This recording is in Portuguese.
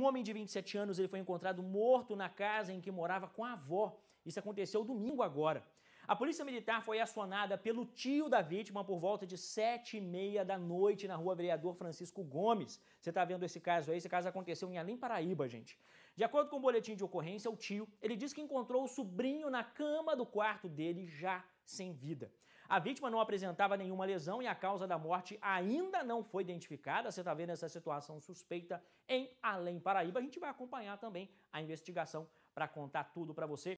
Um homem de 27 anos ele foi encontrado morto na casa em que morava com a avó. Isso aconteceu domingo agora. A polícia militar foi acionada pelo tio da vítima por volta de sete e meia da noite na rua Vereador Francisco Gomes. Você está vendo esse caso aí? Esse caso aconteceu em Além Paraíba, gente. De acordo com o boletim de ocorrência, o tio, ele diz que encontrou o sobrinho na cama do quarto dele já sem vida. A vítima não apresentava nenhuma lesão e a causa da morte ainda não foi identificada. Você está vendo essa situação suspeita em Além Paraíba. A gente vai acompanhar também a investigação para contar tudo para você.